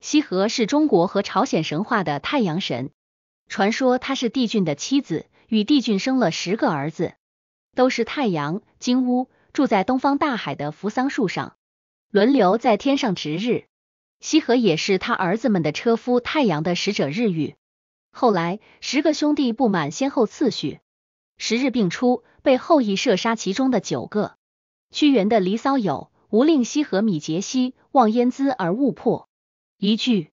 羲和是中国和朝鲜神话的太阳神，传说他是帝俊的妻子，与帝俊生了十个儿子，都是太阳金乌，住在东方大海的扶桑树上，轮流在天上值日。羲和也是他儿子们的车夫，太阳的使者日语。后来，十个兄弟不满先后次序，十日并出，被后羿射杀其中的九个。屈原的《离骚》有“无令羲和米节兮，望焉兹而勿破。”一句。